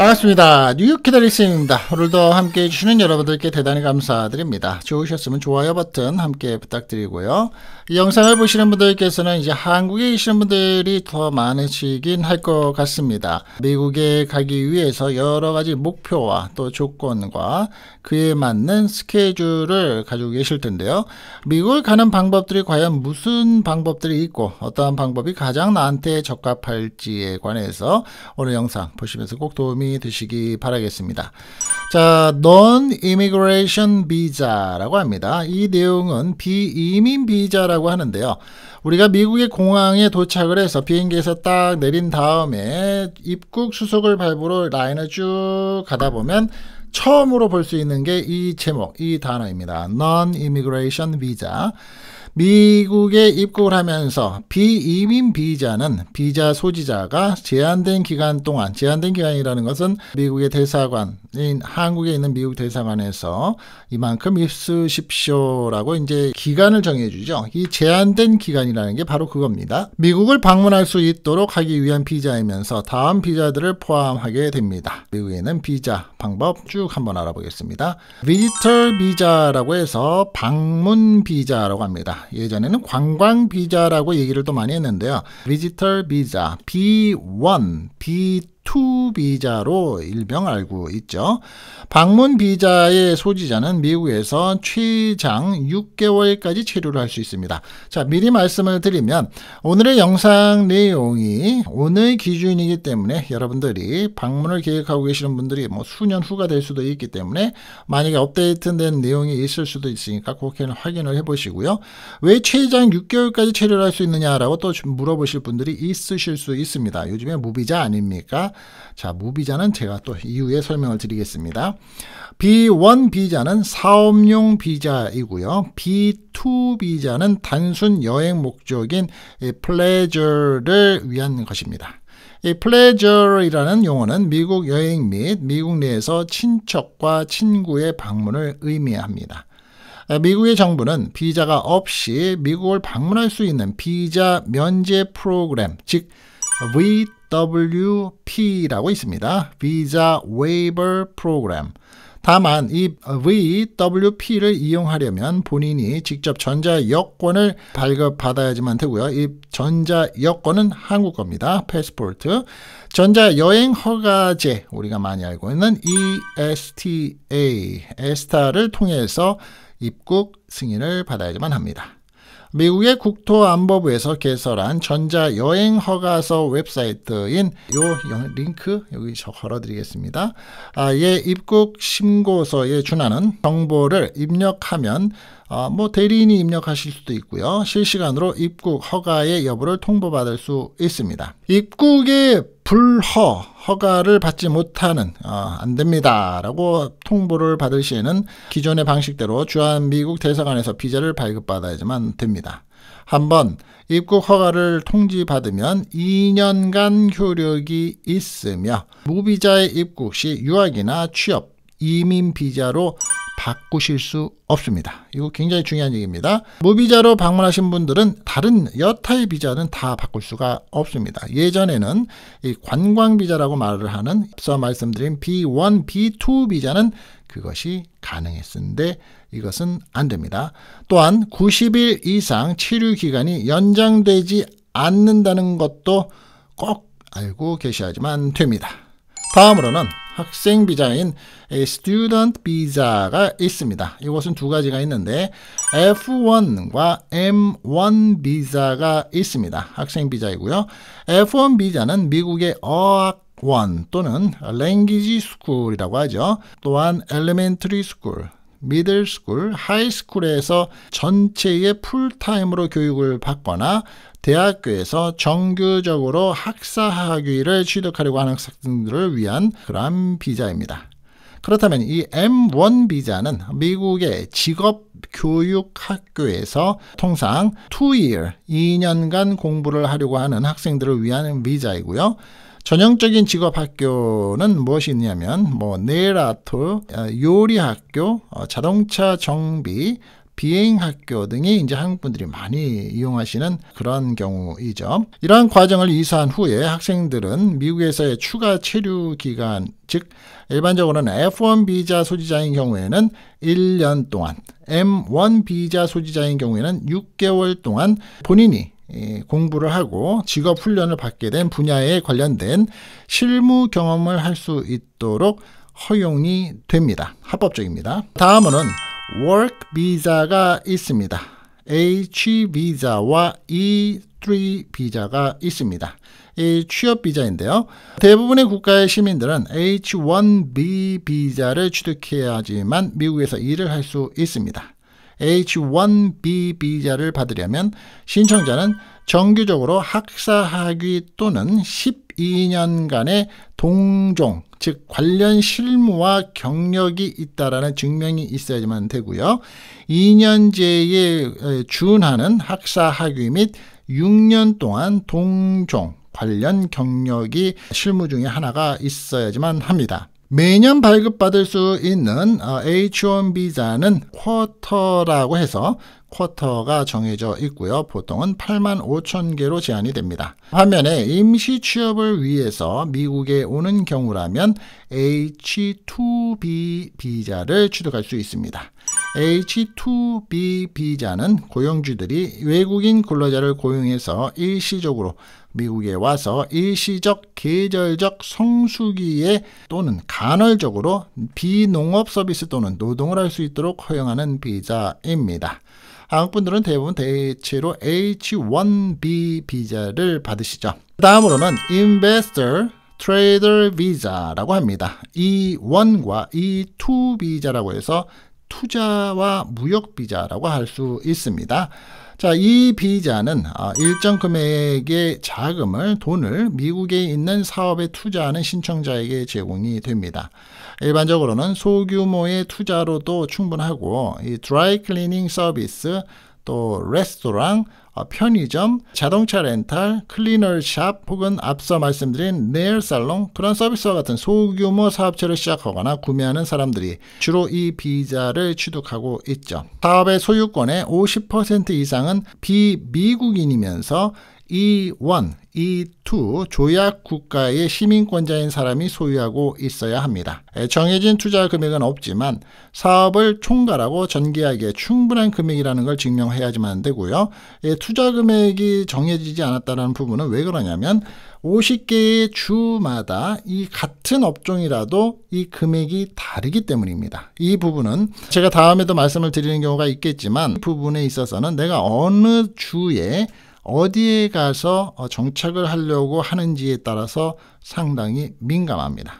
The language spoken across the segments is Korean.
반갑습니다. 뉴욕 기다리스입니다 오늘도 함께 해주시는 여러분들께 대단히 감사드립니다. 좋으셨으면 좋아요 버튼 함께 부탁드리고요. 이 영상을 보시는 분들께서는 이제 한국에 계시는 분들이 더 많으시긴 할 것 같습니다. 미국에 가기 위해서 여러 가지 목표와 또 조건과 그에 맞는 스케줄을 가지고 계실 텐데요. 미국을 가는 방법들이 과연 무슨 방법들이 있고 어떠한 방법이 가장 나한테 적합할지에 관해서 오늘 영상 보시면서 꼭 도움이 되시기 바라겠습니다. 자, non-immigration visa라고 합니다. 이 내용은 비이민 비자라고 하는데요. 우리가 미국의 공항에 도착을 해서 비행기에서 딱 내린 다음에 입국 수속을 밟으러 라인을 쭉 가다 보면 처음으로 볼 수 있는 게 이 제목, 이 단어입니다. non-immigration visa. 미국에 입국을 하면서 비이민 비자는 비자 소지자가 제한된 기간 동안 제한된 기간이라는 것은 미국의 대사관인 한국에 있는 미국 대사관에서 이만큼 입수십시오라고 이제 기간을 정해주죠. 이 제한된 기간이라는 게 바로 그겁니다. 미국을 방문할 수 있도록 하기 위한 비자이면서 다음 비자들을 포함하게 됩니다. 미국에는 비자 방법 쭉 한번 알아보겠습니다. 비지털 비자라고 해서 방문 비자라고 합니다. 예전에는 관광 비자라고 얘기를 또 많이 했는데요. 비지털 비자 B1, B2 투 비자로 일명 알고 있죠. 방문 비자의 소지자는 미국에서 최장 6개월까지 체류를 할 수 있습니다. 자, 미리 말씀을 드리면 오늘의 영상 내용이 오늘 기준이기 때문에 여러분들이 방문을 계획하고 계시는 분들이 뭐 수년 후가 될 수도 있기 때문에 만약에 업데이트된 내용이 있을 수도 있으니까 그렇게 확인을 해보시고요. 왜 최장 6개월까지 체류를 할 수 있느냐라고 또 물어보실 분들이 있으실 수 있습니다. 요즘에 무비자 아닙니까? 자, 무비자는 제가 또 이후에 설명을 드리겠습니다. B1 비자는 사업용 비자이고요. B2 비자는 단순 여행 목적인 플레저를 위한 것입니다. 이 pleasure이라는 용어는 미국 여행 및 미국 내에서 친척과 친구의 방문을 의미합니다. 아, 미국의 정부는 비자가 없이 미국을 방문할 수 있는 비자 면제 프로그램, 즉 VWP라고 있습니다. Visa Waiver Program. 다만 이 VWP를 이용하려면 본인이 직접 전자 여권을 발급받아야지만 되고요. 이 전자 여권은 한국 겁니다. 패스포트. 전자 여행 허가제 우리가 많이 알고 있는 ESTA, 에스타를 통해서 입국 승인을 받아야지만 합니다. 미국의 국토안보부에서 개설한 전자 여행 허가서 웹사이트인 요 링크 여기 저 걸어드리겠습니다. 아예 입국 신고서에 준하는 정보를 입력하면 아, 뭐 대리인이 입력하실 수도 있고요. 실시간으로 입국 허가의 여부를 통보받을 수 있습니다. 입국의 불허 허가를 받지 못하는 어, 안 됩니다라고 통보를 받을 시에는 기존의 방식대로 주한 미국 대사관에서 비자를 발급받아야지만 됩니다. 한번 입국 허가를 통지받으면 2년간 효력이 있으며 무비자의 입국 시 유학이나 취업, 이민 비자로 바꾸실 수 없습니다. 이거 굉장히 중요한 얘기입니다. 무비자로 방문하신 분들은 다른 여타의 비자는 다 바꿀 수가 없습니다. 예전에는 관광비자라고 말을 하는 앞서 말씀드린 B1, B2 비자는 그것이 가능했는데 이것은 안 됩니다. 또한 90일 이상 치료 기간이 연장되지 않는다는 것도 꼭 알고 계셔야지만 됩니다. 다음으로는 학생 비자인 student 비자가 있습니다. 이것은 두 가지가 있는데 F1과 M1 비자가 있습니다. 학생 비자이고요. F1 비자는 미국의 어학 원 또는 랭귀지 스쿨이라고 하죠. 또한 엘리멘트리 스쿨, 미들스쿨, 하이스쿨에서 전체의 풀타임으로 교육을 받거나 대학교에서 정규적으로 학사 학위를 취득하려고 하는 학생들을 위한 그러 비자입니다. 그렇다면 이 M1 비자는 미국의 직업 교육 학교에서 통상 2year, 2년간 공부를 하려고 하는 학생들을 위한 비자이고요. 전형적인 직업 학교는 무엇이 있냐면 뭐 네일아트, 아, 요리 학교, 어, 자동차 정비, 비행 학교 등이 이제 한국분들이 많이 이용하시는 그런 경우이죠. 이러한 과정을 이수한 후에 학생들은 미국에서의 추가 체류 기간, 즉 일반적으로는 F1 비자 소지자인 경우에는 1년 동안, M1 비자 소지자인 경우에는 6개월 동안 본인이 예, 공부를 하고 직업 훈련을 받게 된 분야에 관련된 실무 경험을 할 수 있도록 허용이 됩니다. 합법적입니다. 다음으 work 비자가 있습니다. H 비자와 E3 비자가 있습니다. 이 취업 비자인데요. 대부분의 국가의 시민들은 H1B 비자를 취득해야지만 미국에서 일을 할 수 있습니다. H1B 비자를 받으려면 신청자는 정규적으로 학사 학위 또는 12년간의 동종 즉 관련 실무와 경력이 있다라는 증명이 있어야만 지 되고요. 2년제에 준하는 학사 학위 및 6년 동안 동종 관련 경력이 실무 중에 하나가 있어야지만 합니다. 매년 발급받을 수 있는 어, H1 비자는 쿼터라고 해서 쿼터가 정해져 있고요. 보통은 8만 5천 개로 제한이 됩니다. 반면에 임시 취업을 위해서 미국에 오는 경우라면 H2B 비자를 취득할 수 있습니다. H2B 비자는 고용주들이 외국인 근로자를 고용해서 일시적으로 미국에 와서 일시적 계절적 성수기에 또는 간헐적으로 비농업 서비스 또는 노동을 할 수 있도록 허용하는 비자입니다. 한국분들은 대부분 대체로 H1B 비자를 받으시죠. 다음으로는 Investor Trader 비자라고 합니다. E1과 E2 비자라고 해서 투자와 무역 비자라고 할 수 있습니다. 자, 이 비자는 아, 일정 금액의 자금을 돈을 미국에 있는 사업에 투자하는 신청자에게 제공이 됩니다. 일반적으로는 소규모의 투자로도 충분하고 이 드라이 클리닝 서비스 또 레스토랑, 어, 편의점, 자동차 렌탈, 클리너샵 혹은 앞서 말씀드린 네일살롱 그런 서비스와 같은 소규모 사업체를 시작하거나 구매하는 사람들이 주로 이 비자를 취득하고 있죠. 사업의 소유권의 50% 이상은 비미국인이면서 E1, E2 조약 국가의 시민권자인 사람이 소유하고 있어야 합니다. 예, 정해진 투자 금액은 없지만 사업을 총괄하고 전개하기에 충분한 금액이라는 걸 증명해야지만 되고요. 예, 투자 금액이 정해지지 않았다는 부분은 왜 그러냐면 50개의 주마다 이 같은 업종이라도 이 금액이 다르기 때문입니다. 이 부분은 제가 다음에도 말씀을 드리는 경우가 있겠지만 이 부분에 있어서는 내가 어느 주에 어디에 가서 어, 정착을 하려고 하는지에 따라서 상당히 민감합니다.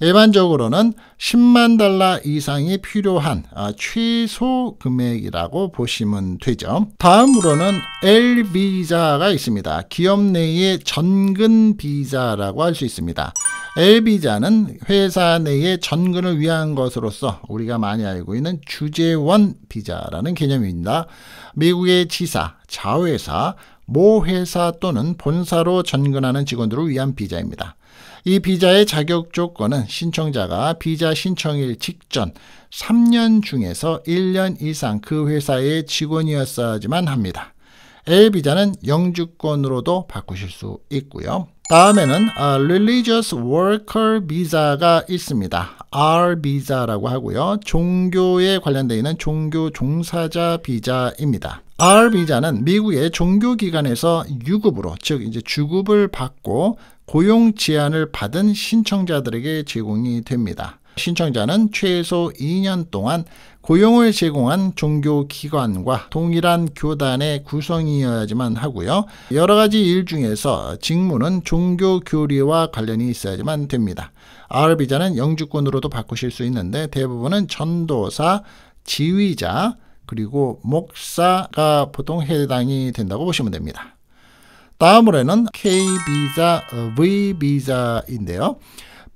일반적으로는 10만 달러 이상이 필요한 아, 최소 금액이라고 보시면 되죠. 다음으로는 L 비자가 있습니다. 기업 내의 전근 비자라고 할 수 있습니다. L비자는 회사 내의 전근을 위한 것으로서 우리가 많이 알고 있는 주재원 비자라는 개념입니다. 미국의 지사, 자회사, 모 회사 또는 본사로 전근하는 직원들을 위한 비자입니다. 이 비자의 자격 조건은 신청자가 비자 신청일 직전 3년 중에서 1년 이상 그 회사의 직원이었어야지만 합니다. L비자는 영주권으로도 바꾸실 수 있고요. 다음에는 아, religious worker visa가 있습니다. R 비자라고 하고요. 종교에 관련되어 있는 종교 종사자 비자입니다. R 비자는 미국의 종교기관에서 유급으로 즉 이제 주급을 받고 고용 제한을 받은 신청자들에게 제공이 됩니다. 신청자는 최소 2년 동안 고용을 제공한 종교기관과 동일한 교단의 구성이어야지만 하고요. 여러 가지 일 중에서 직무는 종교 교리와 관련이 있어야지만 됩니다. R 비자는 영주권으로도 바꾸실 수 있는데 대부분은 전도사, 지휘자, 그리고 목사가 보통 해당이 된다고 보시면 됩니다. 다음으로는 K 비자, V 비자인데요.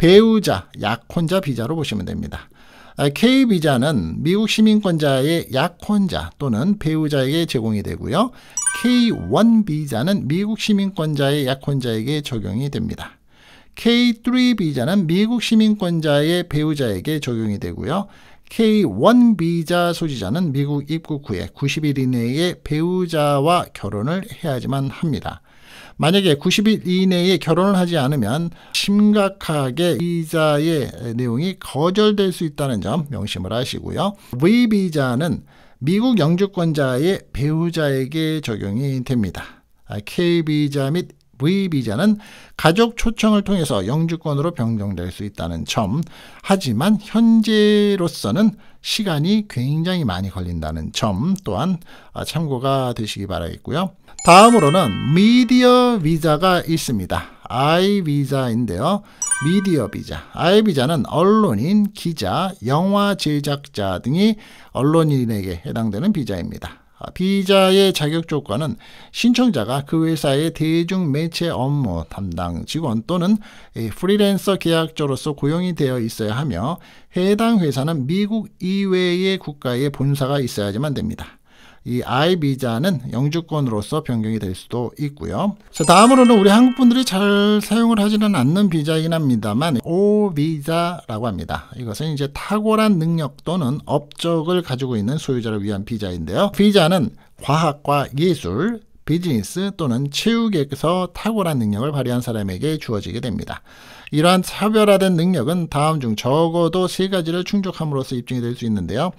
배우자, 약혼자 비자로 보시면 됩니다. 아, K비자는 미국 시민권자의 약혼자 또는 배우자에게 제공이 되고요. K1 비자는 미국 시민권자의 약혼자에게 적용이 됩니다. K3 비자는 미국 시민권자의 배우자에게 적용이 되고요. K1 비자 소지자는 미국 입국 후에 90일 이내에 배우자와 결혼을 해야지만 합니다. 만약에 90일 이내에 결혼을 하지 않으면 심각하게 비자의 내용이 거절될 수 있다는 점 명심을 하시고요. V 비자는 미국 영주권자의 배우자에게 적용이 됩니다. 아, K 비자 및 V 비자는 가족 초청을 통해서 영주권으로 변경될 수 있다는 점. 하지만 현재로서는 시간이 굉장히 많이 걸린다는 점 또한 참고가 되시기 바라겠고요. 다음으로는 미디어 비자가 있습니다. I 비자인데요. 미디어 비자. I 비자는 언론인, 기자, 영화 제작자 등이 언론인에게 해당되는 비자입니다. 아, 비자의 자격 조건은 신청자가 그 회사의 대중 매체 업무 담당 직원 또는 프리랜서 계약자로서 고용이 되어 있어야 하며 해당 회사는 미국 이외의 국가의 본사가 있어야지만 됩니다. 이 I 비자는 영주권으로서 변경이 될 수도 있고요. 자, 다음으로는 우리 한국 분들이 잘 사용을 하지는 않는 비자이긴 합니다만 O 비자라고 합니다. 이것은 이제 탁월한 능력 또는 업적을 가지고 있는 소유자를 위한 비자인데요. 비자는 과학과 예술, 비즈니스 또는 체육에서 탁월한 능력을 발휘한 사람에게 주어지게 됩니다. 이러한 차별화된 능력은 다음 중 적어도 세 가지를 충족함으로써 입증이 될 수 있는데요.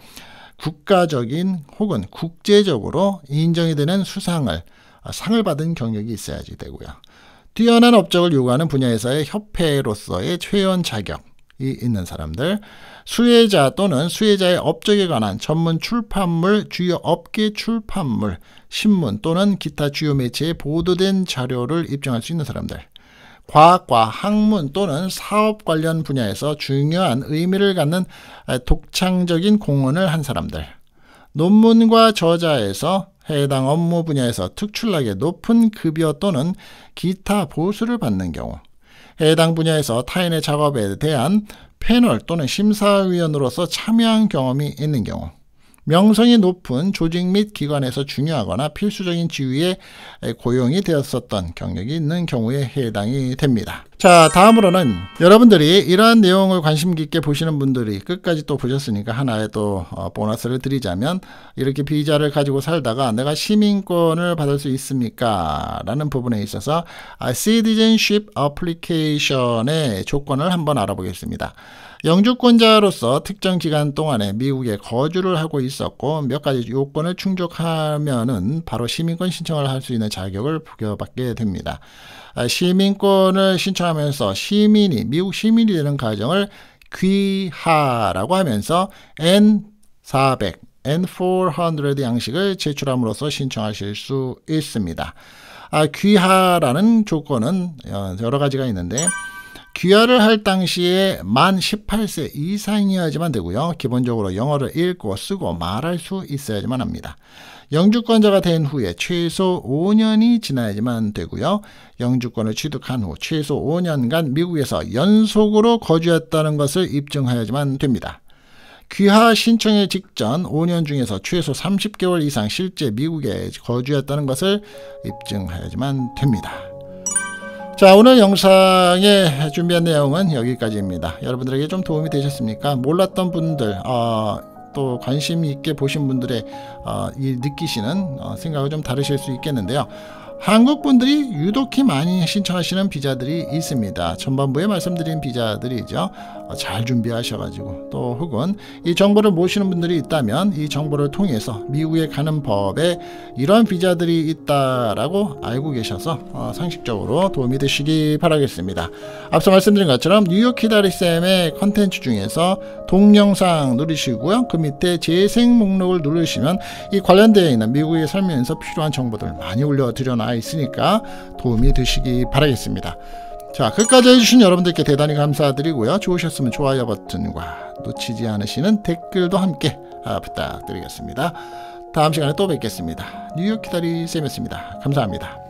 국가적인 혹은 국제적으로 인정이 되는 수상을 아, 상을 받은 경력이 있어야지 되고요. 뛰어난 업적을 요구하는 분야에서의 협회로서의 최연 자격, 이 있는 사람들, 수혜자 또는 수혜자의 업적에 관한 전문 출판물, 주요 업계 출판물, 신문 또는 기타 주요 매체에 보도된 자료를 입증할 수 있는 사람들, 과학과 학문 또는 사업 관련 분야에서 중요한 의미를 갖는 아, 독창적인 공헌을 한 사람들. 논문과 저자에서 해당 업무 분야에서 특출나게 높은 급여 또는 기타 보수를 받는 경우. 해당 분야에서 타인의 작업에 대한 패널 또는 심사위원으로서 참여한 경험이 있는 경우. 명성이 높은 조직 및 기관에서 중요하거나 필수적인 지위에 고용이 되었었던 경력이 있는 경우에 해당이 됩니다. 자 다음으로는 여러분들이 이러한 내용을 관심 깊게 보시는 분들이 끝까지 또 보셨으니까 하나의 또 어, 보너스를 드리자면 이렇게 비자를 가지고 살다가 내가 시민권을 받을 수 있습니까? 라는 부분에 있어서 아, Citizenship Application의 조건을 한번 알아보겠습니다. 영주권자로서 특정 기간 동안에 미국에 거주를 하고 있었고 몇 가지 요건을 충족하면은 바로 시민권 신청을 할 수 있는 자격을 부여받게 됩니다. 아, 시민권을 신청하면서 시민이 미국 시민이 되는 과정을 귀하라고 하면서 N400, N400 양식을 제출함으로써 신청하실 수 있습니다. 아, 귀하라는 조건은 어, 여러 가지가 있는데 귀화를 할 당시에 만 18세 이상이어야지만 되고요. 기본적으로 영어를 읽고 쓰고 말할 수 있어야지만 합니다. 영주권자가 된 후에 최소 5년이 지나야지만 되고요. 영주권을 취득한 후 최소 5년간 미국에서 연속으로 거주했다는 것을 입증하여야지만 됩니다. 귀하 신청의 직전 5년 중에서 최소 30개월 이상 실제 미국에 거주했다는 것을 입증하여야지만 됩니다. 자 오늘 영상에 준비한 내용은 여기까지입니다. 여러분들에게 좀 도움이 되셨습니까? 몰랐던 분들 어, 또 관심 있게 보신 분들의 어, 느끼시는 어, 생각을 좀 다르실 수 있겠는데요. 한국분들이 유독히 많이 신청하시는 비자들이 있습니다. 전반부에 말씀드린 비자들이죠. 어, 잘 준비하셔가지고 또 혹은 이 정보를 모시는 분들이 있다면 이 정보를 통해서 미국에 가는 법에 이런 비자들이 있다라고 알고 계셔서 어, 상식적으로 도움이 되시기 바라겠습니다. 앞서 말씀드린 것처럼 뉴욕 키다리쌤의 컨텐츠 중에서 동영상 누르시고요. 그 밑에 재생 목록을 누르시면 이 관련되어 있는 미국에 살면서 필요한 정보들 많이 올려드려놔요. 있으니까 도움이 되시기 바라겠습니다. 자 끝까지 해주신 여러분들께 대단히 감사드리고요. 좋으셨으면 좋아요 버튼과 놓치지 않으시는 댓글도 함께 아, 부탁드리겠습니다. 다음 시간에 또 뵙겠습니다. 뉴욕 기다리 쌤이었습니다. 감사합니다.